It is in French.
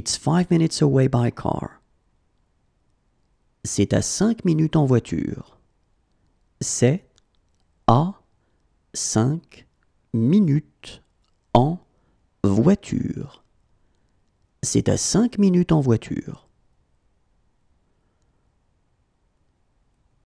It's five minutes away by car. C'est à cinq minutes en voiture. C'est à cinq minutes en voiture. C'est à cinq minutes en voiture.